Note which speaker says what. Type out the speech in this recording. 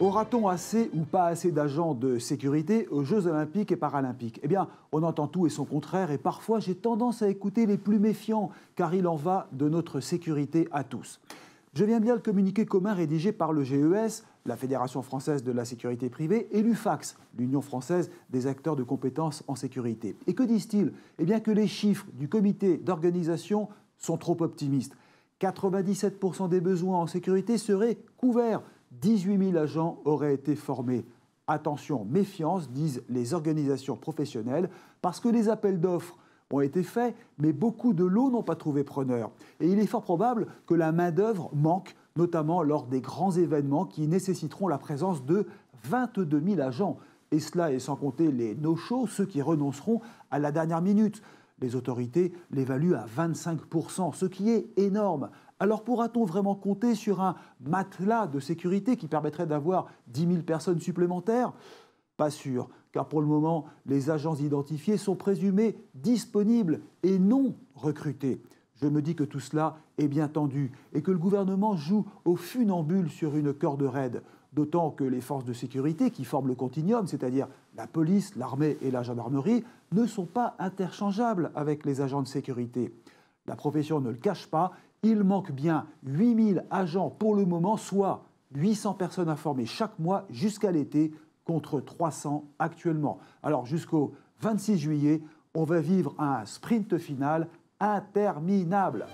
Speaker 1: Aura-t-on assez ou pas assez d'agents de sécurité aux Jeux olympiques et paralympiques Eh bien, on entend tout et son contraire, et parfois j'ai tendance à écouter les plus méfiants, car il en va de notre sécurité à tous. Je viens de lire le communiqué commun rédigé par le GES, la Fédération française de la sécurité privée, et l'UFAX, l'Union française des acteurs de compétences en sécurité. Et que disent-ils Eh bien que les chiffres du comité d'organisation sont trop optimistes. 97% des besoins en sécurité seraient couverts 18 000 agents auraient été formés. Attention, méfiance, disent les organisations professionnelles, parce que les appels d'offres ont été faits, mais beaucoup de lots n'ont pas trouvé preneur. Et il est fort probable que la main-d'œuvre manque, notamment lors des grands événements qui nécessiteront la présence de 22 000 agents. Et cela est sans compter les no-shows, ceux qui renonceront à la dernière minute. Les autorités l'évaluent à 25%, ce qui est énorme. Alors pourra-t-on vraiment compter sur un matelas de sécurité qui permettrait d'avoir 10 000 personnes supplémentaires Pas sûr, car pour le moment, les agents identifiés sont présumés disponibles et non recrutés. Je me dis que tout cela est bien tendu et que le gouvernement joue au funambule sur une corde raide. D'autant que les forces de sécurité qui forment le continuum, c'est-à-dire la police, l'armée et la gendarmerie, ne sont pas interchangeables avec les agents de sécurité. La profession ne le cache pas il manque bien 8000 agents pour le moment, soit 800 personnes informées chaque mois jusqu'à l'été, contre 300 actuellement. Alors jusqu'au 26 juillet, on va vivre un sprint final interminable.